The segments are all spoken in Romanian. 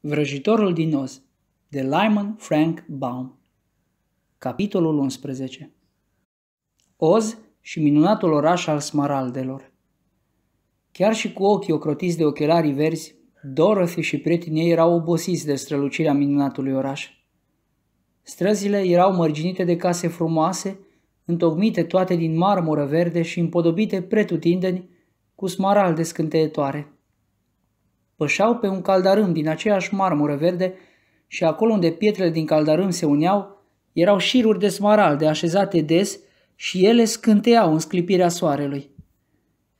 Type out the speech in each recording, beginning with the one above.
Vrăjitorul din Oz de Lyman Frank Baum Capitolul 11 Oz și minunatul oraș al smaraldelor Chiar și cu ochii ocrotiți de ochelarii verzi, Dorothy și prietenii ei erau obosiți de strălucirea minunatului oraș. Străzile erau mărginite de case frumoase, întocmite toate din marmură verde și împodobite pretutindeni cu smaralde scânteietoare pășeau pe un caldarâm din aceeași marmură verde și acolo unde pietrele din caldarâm se uneau, erau șiruri de smaralde așezate des și ele scânteau în sclipirea soarelui.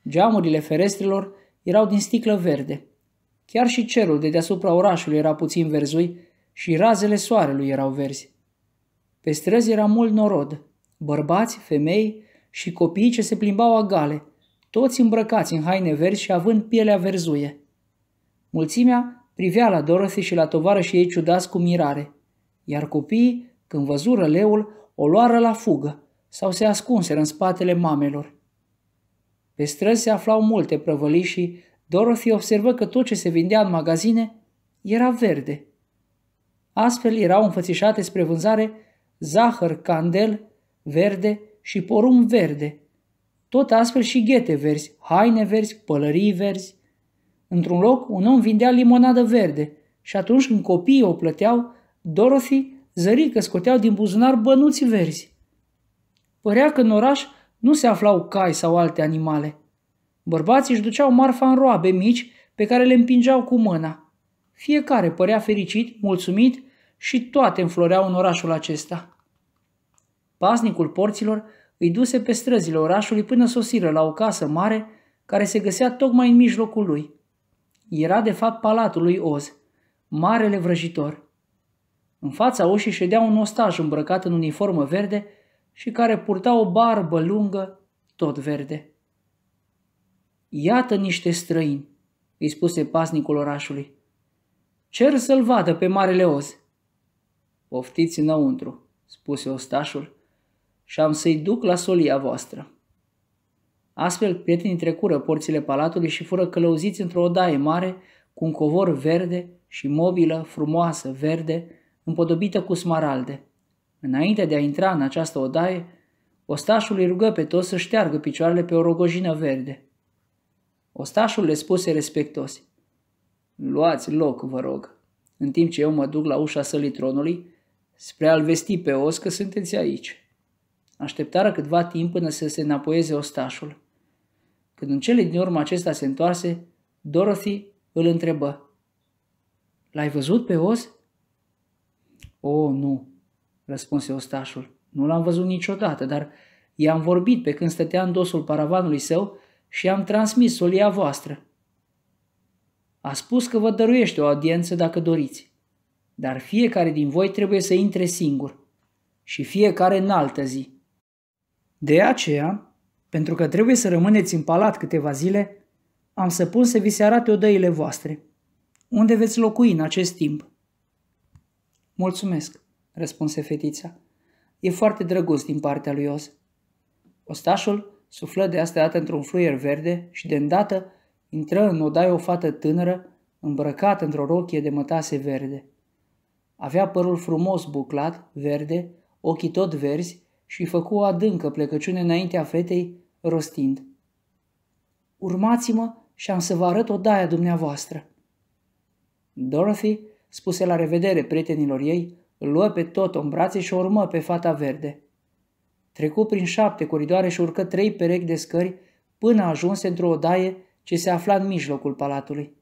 Geamurile ferestrelor erau din sticlă verde. Chiar și cerul de deasupra orașului era puțin verzui și razele soarelui erau verzi. Pe străzi era mult norod, bărbați, femei și copii ce se plimbau agale, toți îmbrăcați în haine verzi și având pielea verzuie. Mulțimea privea la Dorothy și la tovară și ei ciudați cu mirare. Iar copiii, când văzură leul, o luară la fugă sau se ascunseră în spatele mamelor. Pe străzi se aflau multe prăvălii și Dorothy observă că tot ce se vindea în magazine era verde. Astfel erau înfățișate spre vânzare zahăr candel verde și porum verde. Tot astfel și ghete verzi, haine verzi, pălării verzi. Într-un loc, un om vindea limonadă verde și atunci când copiii o plăteau, Dorothy zări că scoteau din buzunar bănuți verzi. Părea că în oraș nu se aflau cai sau alte animale. Bărbații își duceau marfa în roabe mici pe care le împingeau cu mâna. Fiecare părea fericit, mulțumit și toate înfloreau în orașul acesta. Pasnicul porților îi duse pe străzile orașului până sosiră la o casă mare care se găsea tocmai în mijlocul lui era de fapt palatul lui Oz, marele vrăjitor. În fața ușii ședea un ostaj îmbrăcat în uniformă verde și care purta o barbă lungă, tot verde. Iată niște străini, îi spuse pasnicul orașului. Cer să-l vadă pe Marele Oz. Poftiți înăuntru, spuse ostașul, și am să-i duc la solia voastră. Astfel, prietenii trecură porțile palatului și fură călăuziți într-o odaie mare, cu un covor verde și mobilă, frumoasă, verde, împodobită cu smaralde. Înainte de a intra în această odaie, ostașul îi rugă pe toți să șteargă picioarele pe o rogojină verde. Ostașul le spuse respectos, Luați loc, vă rog, în timp ce eu mă duc la ușa sălii tronului, spre a-l vesti pe os că sunteți aici. Așteptară câtva timp până să se înapoieze ostașul. Când în cele din urmă acesta se întoarse, Dorothy îl întrebă. L-ai văzut pe Oz? O, oh, nu, răspunse ostașul. Nu l-am văzut niciodată, dar i-am vorbit pe când stătea în dosul paravanului său și am transmis solia voastră. A spus că vă dăruiește o audiență dacă doriți, dar fiecare din voi trebuie să intre singur și fiecare în altă zi. De aceea, pentru că trebuie să rămâneți în palat câteva zile, am să pun să vi se arate odăile voastre. Unde veți locui în acest timp? Mulțumesc, răspunse fetița. E foarte drăguț din partea lui Oz. Ostașul suflă de asta dată într-un fluier verde și de îndată intră în odaie o fată tânără, îmbrăcată într-o rochie de mătase verde. Avea părul frumos buclat, verde, ochii tot verzi și făcu o adâncă plecăciune înaintea fetei, rostind. Urmați-mă și am să vă arăt o daia dumneavoastră. Dorothy spuse la revedere prietenilor ei, îl luă pe tot în brațe și urmă pe fata verde. Trecu prin șapte coridoare și urcă trei perechi de scări până ajunse într-o odaie ce se afla în mijlocul palatului.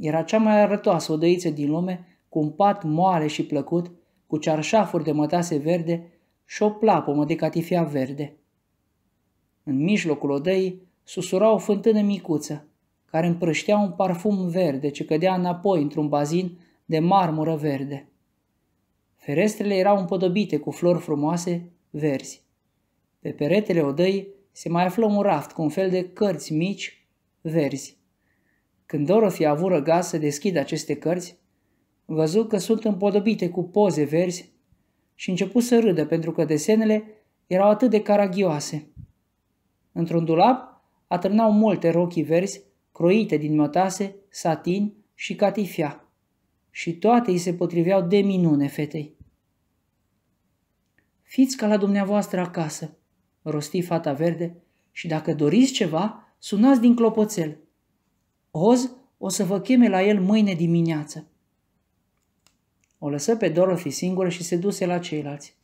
Era cea mai arătoasă odăiță din lume, cu un pat moale și plăcut, cu cearșafuri de mătase verde și o plapumă de catifea verde. În mijlocul odăii susura o fântână micuță, care împrăștea un parfum verde ce cădea înapoi într-un bazin de marmură verde. Ferestrele erau împodobite cu flori frumoase, verzi. Pe peretele odăi se mai află un raft cu un fel de cărți mici, verzi. Când Dorothy a avut răgaz să deschidă aceste cărți, văzut că sunt împodobite cu poze verzi și început să râdă pentru că desenele erau atât de caragioase. Într-un dulap atârnau multe rochii verzi, croite din mătase, satin și catifia. Și toate îi se potriveau de minune fetei. Fiți ca la dumneavoastră acasă, rosti fata verde, și dacă doriți ceva, sunați din clopoțel. Oz o să vă cheme la el mâine dimineață. O lăsă pe Dorothy singură și se duse la ceilalți.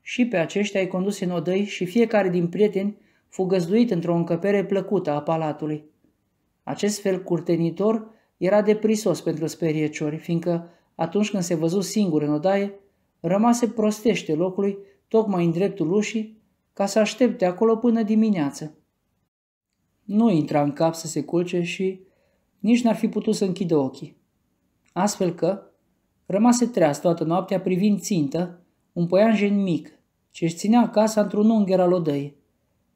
Și pe aceștia îi conduse în odăi și fiecare din prieteni fu găzduit într-o încăpere plăcută a palatului. Acest fel curtenitor era deprisos pentru speriecior, fiindcă atunci când se văzu singur în odaie, rămase prostește locului, tocmai în dreptul ușii, ca să aștepte acolo până dimineață. Nu intra în cap să se culce și nici n-ar fi putut să închidă ochii. Astfel că, Rămase treaz toată noaptea privind țintă, un păianjen mic, ce își ținea casa într-un ungher al odăi.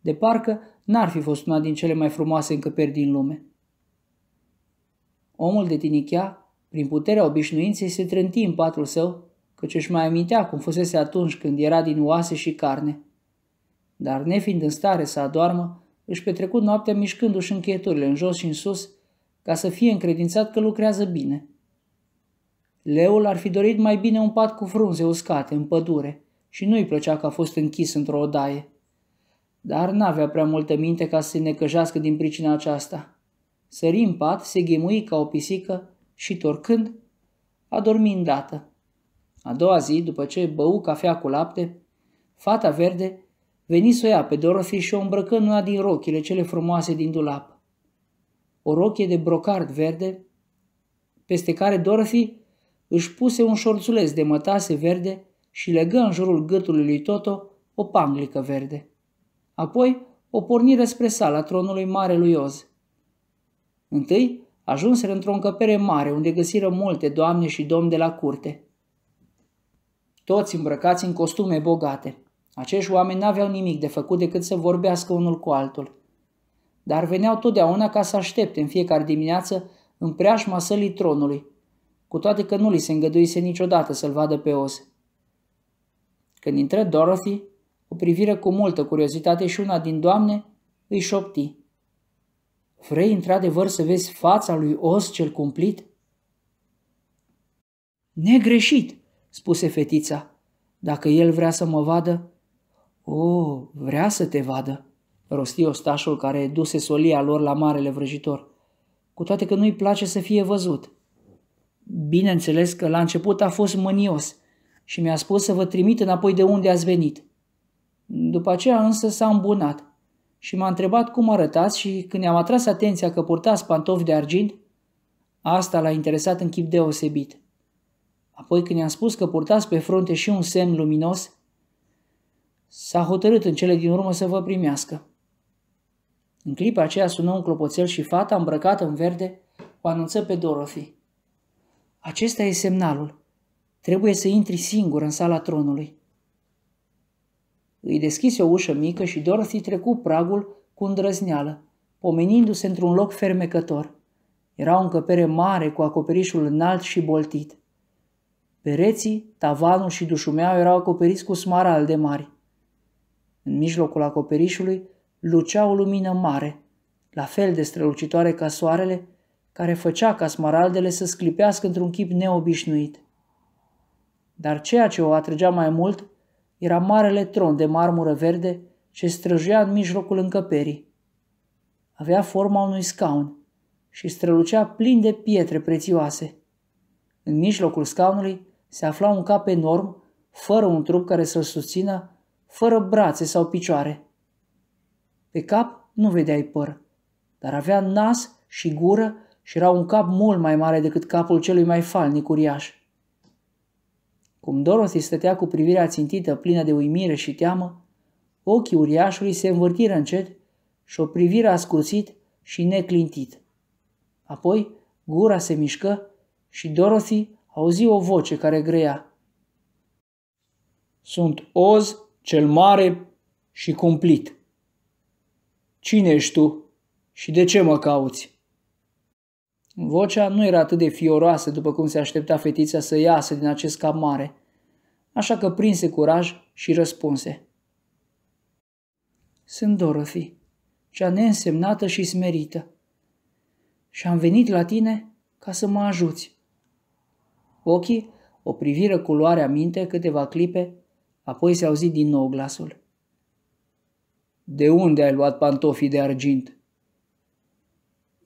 De parcă n-ar fi fost una din cele mai frumoase încăperi din lume. Omul de tinichea, prin puterea obișnuinței, se trânti în patul său, căci își mai amintea cum fusese atunci când era din oase și carne. Dar nefiind în stare să adoarmă, își petrecut noaptea mișcându-și încheieturile în jos și în sus, ca să fie încredințat că lucrează bine – Leul ar fi dorit mai bine un pat cu frunze uscate în pădure și nu-i plăcea că a fost închis într-o odaie. Dar n-avea prea multă minte ca să se necăjească din pricina aceasta. Sări în pat, se ghemui ca o pisică și, torcând, a dormit îndată. A doua zi, după ce bău cafea cu lapte, fata verde veni să o ia pe Dorothy și o îmbrăcă în una din rochile cele frumoase din dulap. O rochie de brocard verde, peste care Dorothy își puse un șorțuleț de mătase verde și legă în jurul gâtului lui Toto o panglică verde. Apoi o pornire spre sala tronului mare lui Oz. Întâi ajunseră într-o încăpere mare unde găsiră multe doamne și domni de la curte. Toți îmbrăcați în costume bogate. Acești oameni n-aveau nimic de făcut decât să vorbească unul cu altul. Dar veneau totdeauna ca să aștepte în fiecare dimineață în preajma sălii tronului, cu toate că nu li se îngăduise niciodată să-l vadă pe Oz. Când intră Dorothy, o privire cu multă curiozitate și una din doamne îi șopti. Vrei într-adevăr să vezi fața lui Oz cel cumplit? Negreșit, spuse fetița. Dacă el vrea să mă vadă... O, vrea să te vadă, rosti ostașul care duse solia lor la marele vrăjitor, cu toate că nu-i place să fie văzut. Bineînțeles că la început a fost mânios și mi-a spus să vă trimit înapoi de unde ați venit. După aceea însă s-a îmbunat și m-a întrebat cum arătați și când i-am atras atenția că purtați pantofi de argint, asta l-a interesat în chip deosebit. Apoi când i-am spus că purtați pe fronte și un semn luminos, s-a hotărât în cele din urmă să vă primească. În clipa aceea sună un clopoțel și fata, îmbrăcată în verde, o anunță pe Dorothy. Acesta e semnalul. Trebuie să intri singur în sala tronului. Îi deschise o ușă mică și Dorothy trecu pragul cu îndrăzneală, pomenindu-se într-un loc fermecător. Era o încăpere mare cu acoperișul înalt și boltit. Pereții, tavanul și dușumeau erau acoperiți cu smaralde mari. În mijlocul acoperișului lucea o lumină mare, la fel de strălucitoare ca soarele, care făcea ca smaraldele să sclipească într-un chip neobișnuit. Dar ceea ce o atrăgea mai mult era marele tron de marmură verde ce străjuia în mijlocul încăperii. Avea forma unui scaun și strălucea plin de pietre prețioase. În mijlocul scaunului se afla un cap enorm, fără un trup care să-l susțină, fără brațe sau picioare. Pe cap nu vedeai păr, dar avea nas și gură și era un cap mult mai mare decât capul celui mai falnic uriaș. Cum Dorothy stătea cu privirea țintită, plină de uimire și teamă, ochii uriașului se învârtiră încet și o privire ascuțit și neclintit. Apoi, gura se mișcă și Dorothy auzi o voce care grea: Sunt Oz cel mare și cumplit. Cine ești tu și de ce mă cauți? Vocea nu era atât de fioroasă după cum se aștepta fetița să iasă din acest cap mare, așa că prinse curaj și răspunse. Sunt Dorothy, cea neînsemnată și smerită. Și am venit la tine ca să mă ajuți. Ochii o priviră cu luarea minte câteva clipe, apoi se auzi din nou glasul. De unde ai luat pantofii de argint?"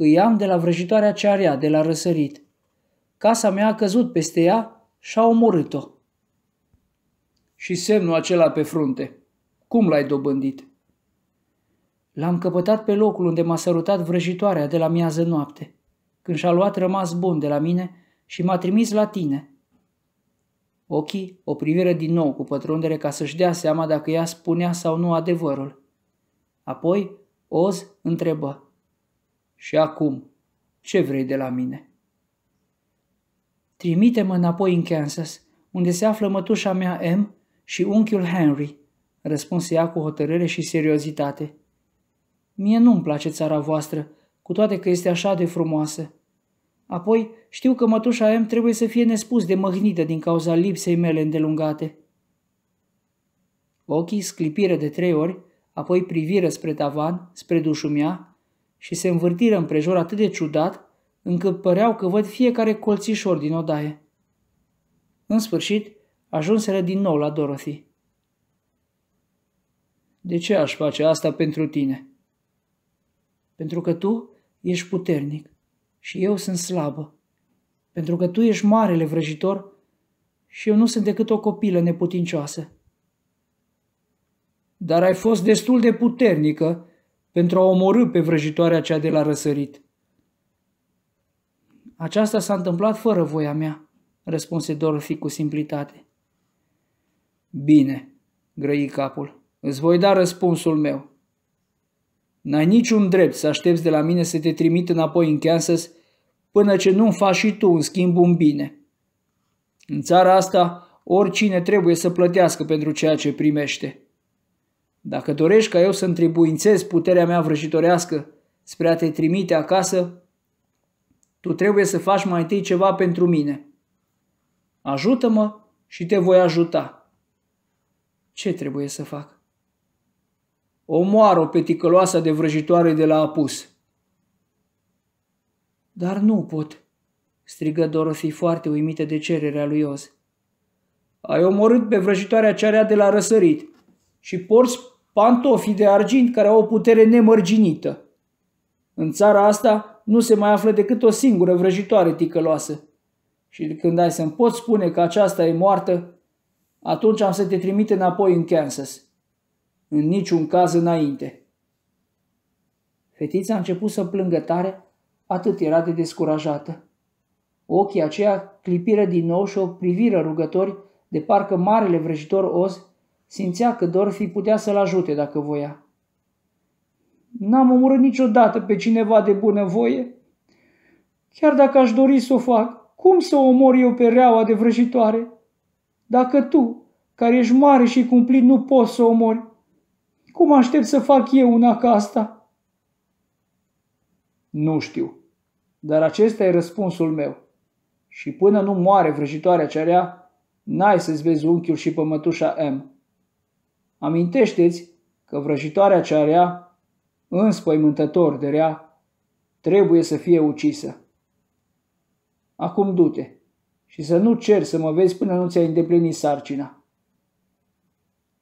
Îi am de la vrăjitoarea ce ea, de la răsărit. Casa mea a căzut peste ea și a omorât-o. Și semnul acela pe frunte. Cum l-ai dobândit? L-am căpătat pe locul unde m-a sărutat vrăjitoarea de la miază noapte, când și-a luat rămas bun de la mine și m-a trimis la tine. Ochii o privire din nou cu pătrundere ca să-și dea seama dacă ea spunea sau nu adevărul. Apoi, Oz întrebă. Și acum, ce vrei de la mine? Trimite-mă înapoi în Kansas, unde se află mătușa mea M și unchiul Henry, răspunse ea cu hotărâre și seriozitate. Mie nu-mi place țara voastră, cu toate că este așa de frumoasă. Apoi știu că mătușa M trebuie să fie nespus de măhnită din cauza lipsei mele îndelungate. Ochii sclipiră de trei ori, apoi priviră spre tavan, spre dușumea și se învârtiră împrejur atât de ciudat, încât păreau că văd fiecare colțișor din odaie. În sfârșit, ajunseră din nou la Dorothy. De ce aș face asta pentru tine? Pentru că tu ești puternic și eu sunt slabă. Pentru că tu ești marele vrăjitor și eu nu sunt decât o copilă neputincioasă. Dar ai fost destul de puternică pentru a omorâ pe vrăjitoarea cea de la răsărit. Aceasta s-a întâmplat fără voia mea, răspunse Dorothy cu simplitate. Bine, grăi capul, îți voi da răspunsul meu. N-ai niciun drept să aștepți de la mine să te trimit înapoi în Kansas până ce nu faci și tu un schimb un bine. În țara asta, oricine trebuie să plătească pentru ceea ce primește. Dacă dorești ca eu să întribuințez puterea mea vrăjitorească spre a te trimite acasă, tu trebuie să faci mai întâi ceva pentru mine. Ajută-mă și te voi ajuta. Ce trebuie să fac? Omoară-o pe ticăloasa de vrăjitoare de la apus. Dar nu pot, strigă Dorothy foarte uimită de cererea lui Oz. Ai omorât pe vrăjitoarea cearea de la răsărit și porți pantofi de argint care au o putere nemărginită. În țara asta nu se mai află decât o singură vrăjitoare ticăloasă. Și când ai să-mi poți spune că aceasta e moartă, atunci am să te trimit înapoi în Kansas. În niciun caz înainte. Fetița a început să plângă tare, atât era de descurajată. Ochii aceia clipiră din nou și o priviră rugători, de parcă marele vrăjitor Oz Simțea că Dorfi putea să-l ajute dacă voia. N-am omorât niciodată pe cineva de bună voie. Chiar dacă aș dori să o fac, cum să o omor eu pe reaua de vrăjitoare? Dacă tu, care ești mare și cumplit, nu poți să o omori, cum aștept să fac eu una ca asta? Nu știu, dar acesta e răspunsul meu. Și până nu moare vrăjitoarea cerea, n-ai să-ți vezi unchiul și pămătușa M. Amintește-ți că vrăjitoarea cea rea, înspăimântător de rea, trebuie să fie ucisă. Acum du-te și să nu cer să mă vezi până nu ți-ai îndeplinit sarcina.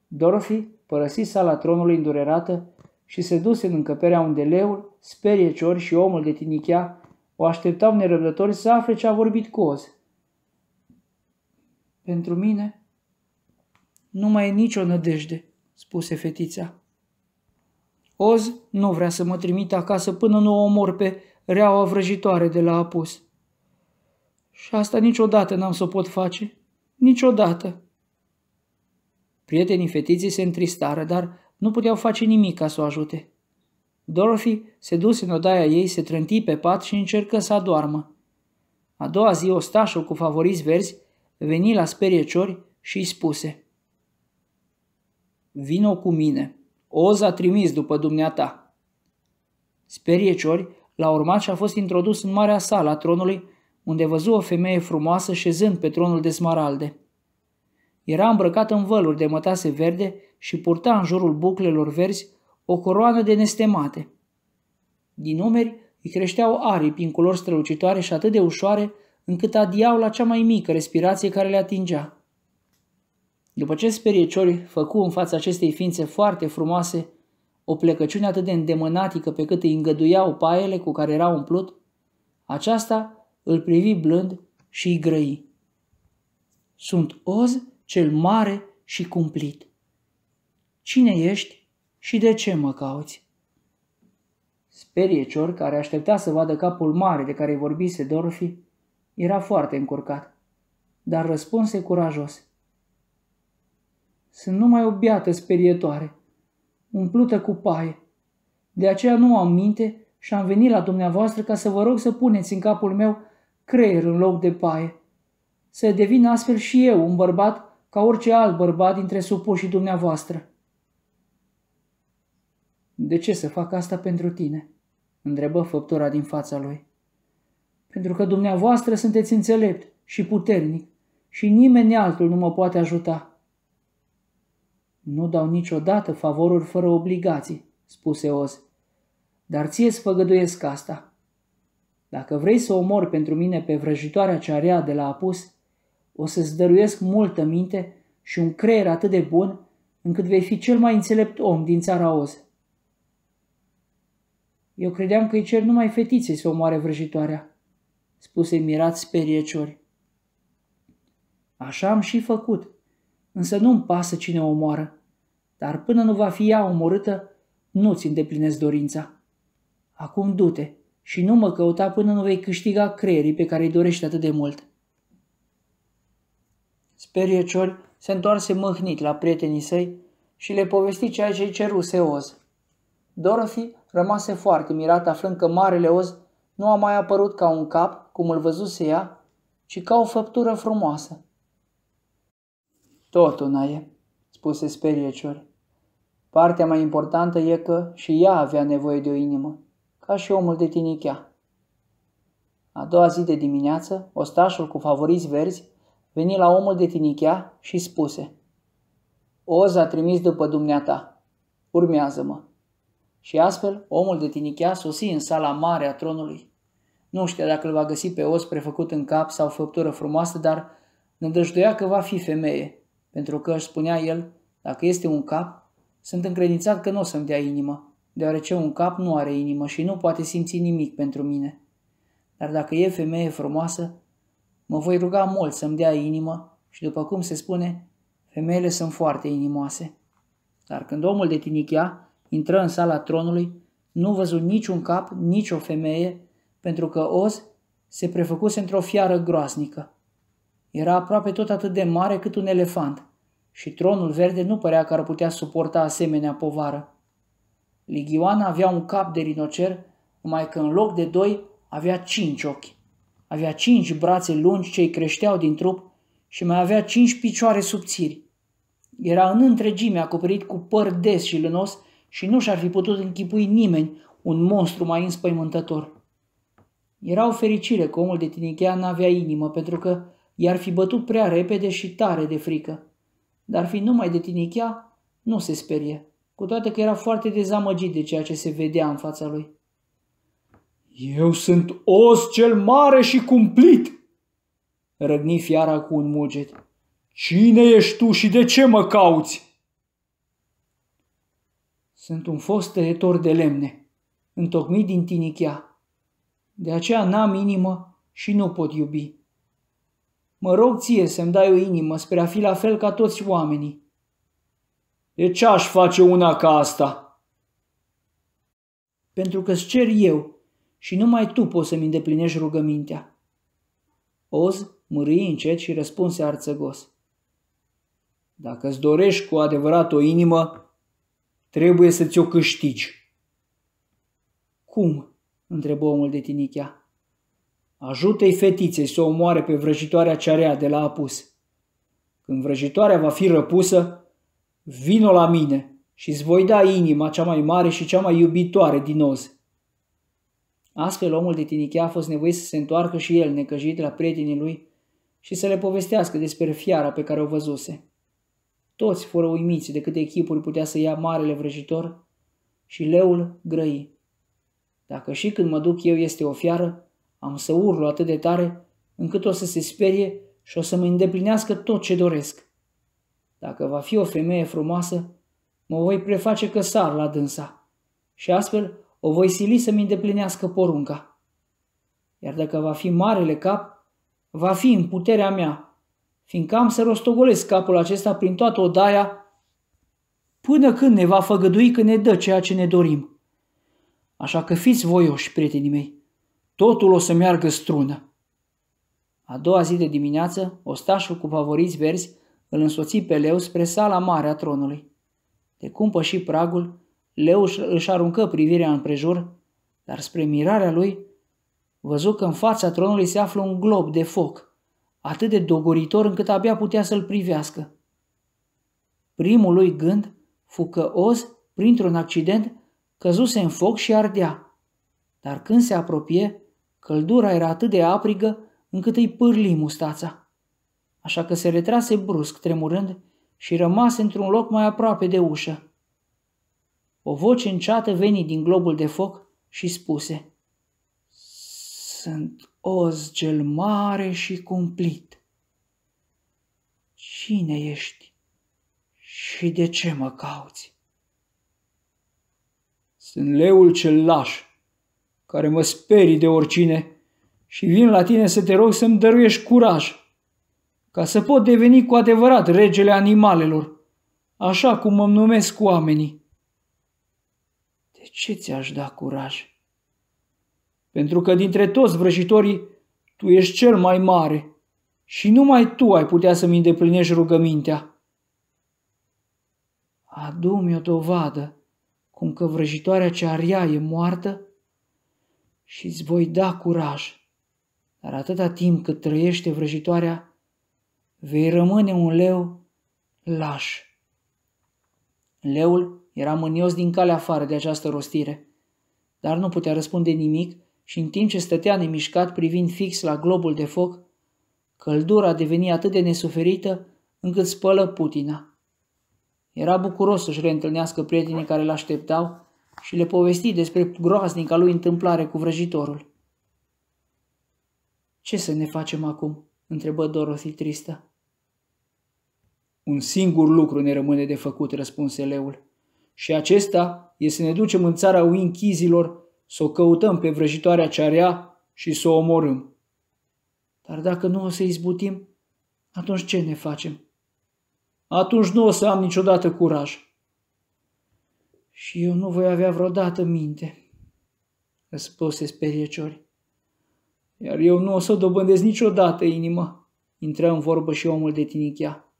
Dorothy părăsi sala tronului îndurerată și se duse în încăperea unde leul, speriecior și omul de tinichea o așteptau nerăbdători să afle ce a vorbit cu Oz. Pentru mine nu mai e nicio nădejde, spuse fetița. Oz nu vrea să mă trimit acasă până nu o omor pe reaua vrăjitoare de la apus. Și asta niciodată n-am să o pot face. Niciodată. Prietenii fetiții se întristară, dar nu puteau face nimic ca să o ajute. Dorothy se duse în odaia ei, se trânti pe pat și încercă să adoarmă. A doua zi, ostașul cu favoriți verzi veni la sperieciori și îi spuse – Vino cu mine. Oz a trimis după dumneata. Speriecior l-a urmat și a fost introdus în marea sală a tronului, unde văzu o femeie frumoasă șezând pe tronul de smaralde. Era îmbrăcată în văluri de mătase verde și purta în jurul buclelor verzi o coroană de nestemate. Din umeri îi creșteau aripi în culori strălucitoare și atât de ușoare încât adiau la cea mai mică respirație care le atingea. După ce speriecioli făcu în fața acestei ființe foarte frumoase o plecăciune atât de îndemânatică pe cât îi îngăduiau paiele cu care era umplut, aceasta îl privi blând și îi grăi. Sunt Oz cel mare și cumplit. Cine ești și de ce mă cauți? Speriecior, care aștepta să vadă capul mare de care vorbise Dorfi era foarte încurcat, dar răspunse curajos. Sunt numai o biată sperietoare, umplută cu paie. De aceea nu am minte și am venit la dumneavoastră ca să vă rog să puneți în capul meu creier în loc de paie. Să devin astfel și eu un bărbat ca orice alt bărbat dintre supușii dumneavoastră. De ce să fac asta pentru tine?" întrebă făptura din fața lui. Pentru că dumneavoastră sunteți înțelept și puternic și nimeni altul nu mă poate ajuta. Nu dau niciodată favoruri fără obligații, spuse Oz. Dar ție-ți făgăduiesc asta. Dacă vrei să omor pentru mine pe vrăjitoarea cea rea de la apus, o să-ți dăruiesc multă minte și un creier atât de bun încât vei fi cel mai înțelept om din țara Oz. Eu credeam că îi cer numai fetiței să omoare vrăjitoarea, spuse mirat speriecior. Așa am și făcut, însă nu-mi pasă cine o omoară dar până nu va fi ea omorâtă, nu-ți îndeplinesc dorința. Acum du-te și nu mă căuta până nu vei câștiga creierii pe care îi dorești atât de mult. Speriecior se întoarse mâhnit la prietenii săi și le povesti ceea ce-i ceruse Oz. Dorothy rămase foarte mirată aflând că Marele Oz nu a mai apărut ca un cap, cum îl văzuse ea, ci ca o făptură frumoasă. Tot una e, spuse speriecior. Partea mai importantă e că și ea avea nevoie de o inimă, ca și omul de tinichea. A doua zi de dimineață, ostașul cu favoriți verzi veni la omul de tinichea și spuse Oz a trimis după dumneata, urmează-mă. Și astfel, omul de tinichea sosi în sala mare a tronului. Nu știa dacă îl va găsi pe os prefăcut în cap sau făptură frumoasă, dar nădăjduia că va fi femeie, pentru că, își spunea el, dacă este un cap, sunt încredințat că nu o să-mi dea inimă, deoarece un cap nu are inimă și nu poate simți nimic pentru mine. Dar dacă e femeie frumoasă, mă voi ruga mult să-mi dea inimă și, după cum se spune, femeile sunt foarte inimoase. Dar când omul de tinichea intră în sala tronului, nu văzut niciun cap, nici o femeie, pentru că Oz se prefăcuse într-o fiară groasnică. Era aproape tot atât de mare cât un elefant și tronul verde nu părea că ar putea suporta asemenea povară. Ligioana avea un cap de rinocer, numai că în loc de doi avea cinci ochi. Avea cinci brațe lungi ce îi creșteau din trup și mai avea cinci picioare subțiri. Era în întregime acoperit cu păr des și lânos și nu și-ar fi putut închipui nimeni un monstru mai înspăimântător. Era o fericire că omul de tinichea n-avea inimă pentru că i-ar fi bătut prea repede și tare de frică dar fiind numai de tinichea, nu se sperie, cu toate că era foarte dezamăgit de ceea ce se vedea în fața lui. Eu sunt os cel mare și cumplit!" răgni fiara cu un muget. Cine ești tu și de ce mă cauți?" Sunt un fost tăietor de lemne, întocmit din tinichea. De aceea n-am inimă și nu pot iubi. Mă rog ție să-mi dai o inimă spre a fi la fel ca toți oamenii. De ce aș face una ca asta? Pentru că-ți cer eu și numai tu poți să-mi îndeplinești rugămintea. Oz mârâi încet și răspunse arțăgos. Dacă îți dorești cu adevărat o inimă, trebuie să ți-o câștigi. Cum? întrebă omul de tinichea. Ajută-i fetiței să o omoare pe vrăjitoarea cearea de la apus. Când vrăjitoarea va fi răpusă, vino la mine și îți voi da inima cea mai mare și cea mai iubitoare din oz. Astfel omul de tinichea a fost nevoit să se întoarcă și el necăjit la prietenii lui și să le povestească despre fiara pe care o văzuse. Toți fură uimiți de câte echipuri putea să ia marele vrăjitor și leul grăi. Dacă și când mă duc eu este o fiară, am să urlu atât de tare încât o să se sperie și o să mă îndeplinească tot ce doresc. Dacă va fi o femeie frumoasă, mă voi preface că sar la dânsa și astfel o voi sili să-mi îndeplinească porunca. Iar dacă va fi marele cap, va fi în puterea mea, fiindcă am să rostogolesc capul acesta prin toată odaia până când ne va făgădui că ne dă ceea ce ne dorim. Așa că fiți voioși, prietenii mei, Totul o să meargă strună. A doua zi de dimineață, ostașul cu favoriți verzi îl însoți pe Leu spre sala mare a tronului. De cum păși pragul, Leu își aruncă privirea prejur, dar spre mirarea lui, văzu că în fața tronului se află un glob de foc, atât de dogoritor încât abia putea să-l privească. Primul lui gând fu că Oz, printr-un accident, căzuse în foc și ardea. Dar când se apropie, Căldura era atât de aprigă încât îi pârli mustața. Așa că se retrase brusc, tremurând, și rămase într-un loc mai aproape de ușă. O voce înceată veni din globul de foc și spuse Sunt oz gel mare și cumplit. Cine ești și de ce mă cauți? Sunt leul cel laș, care mă sperii de oricine și vin la tine să te rog să-mi dăruiești curaj, ca să pot deveni cu adevărat regele animalelor, așa cum îmi numesc oamenii. De ce ți-aș da curaj? Pentru că dintre toți vrăjitorii, tu ești cel mai mare și numai tu ai putea să-mi îndeplinești rugămintea. Adu-mi o dovadă, cum că vrăjitoarea cearia e moartă, și îți voi da curaj. Dar atâta timp cât trăiește vrăjitoarea, vei rămâne un leu laș. Leul era mânios din calea afară de această rostire, dar nu putea răspunde nimic și în timp ce stătea nemișcat privind fix la globul de foc, căldura deveni atât de nesuferită încât spălă putina. Era bucuros să-și reîntâlnească prietenii care l-așteptau și le povesti despre groaznica lui întâmplare cu vrăjitorul. Ce să ne facem acum?" întrebă Dorothy tristă. Un singur lucru ne rămâne de făcut, răspunse leul. Și acesta e să ne ducem în țara uinchizilor, să o căutăm pe vrăjitoarea cearea și să o omorâm. Dar dacă nu o să izbutim, atunci ce ne facem? Atunci nu o să am niciodată curaj și eu nu voi avea vreodată minte, răspuse sperieciori. Iar eu nu o să dobândesc niciodată inimă, intră în vorbă și omul de tinichea.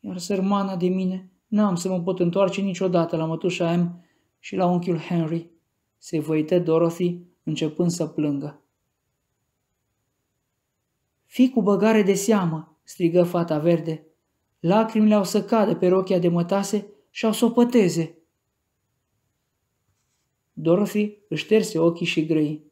Iar sărmana de mine n-am să mă pot întoarce niciodată la mătușa M și la unchiul Henry, se văită Dorothy începând să plângă. Fi cu băgare de seamă, strigă fata verde. Lacrimile au să cadă pe rochia de mătase și au să o păteze. Dorothy își șterse ochii și grăi.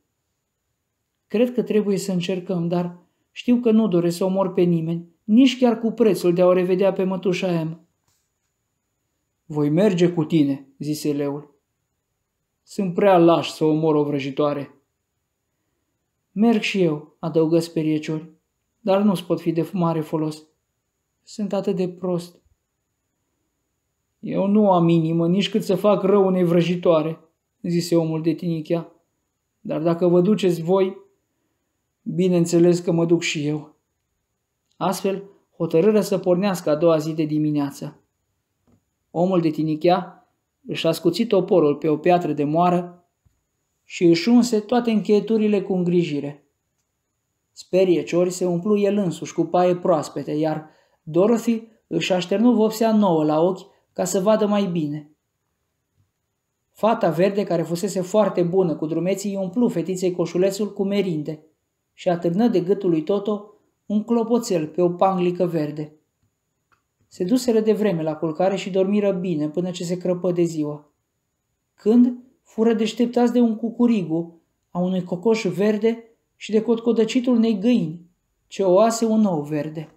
Cred că trebuie să încercăm, dar știu că nu doresc să omor pe nimeni, nici chiar cu prețul de a o revedea pe mătușa M. Voi merge cu tine, zise leul. Sunt prea laș să omor o vrăjitoare. Merg și eu, adăugă speriecior, dar nu-ți pot fi de mare folos. Sunt atât de prost. Eu nu am inimă nici cât să fac rău unei vrăjitoare, zise omul de tinichea, dar dacă vă duceți voi, bineînțeles că mă duc și eu. Astfel, hotărârea să pornească a doua zi de dimineață. Omul de tinichea își ascuțit oporul pe o piatră de moară și își unse toate încheieturile cu îngrijire. Sperie ciori se umplu el însuși cu paie proaspete, iar Dorothy își așternu vopsea nouă la ochi ca să vadă mai bine. Fata verde, care fusese foarte bună cu drumeții, îi umplu fetiței coșulețul cu merinde și atârnă de gâtul lui Toto un clopoțel pe o panglică verde. Se duseră de vreme la culcare și dormiră bine până ce se crăpă de ziua. Când fură deșteptați de un cucurigu, a unui cocoș verde și de cotcodăcitul unei găini, ce oase un ou verde.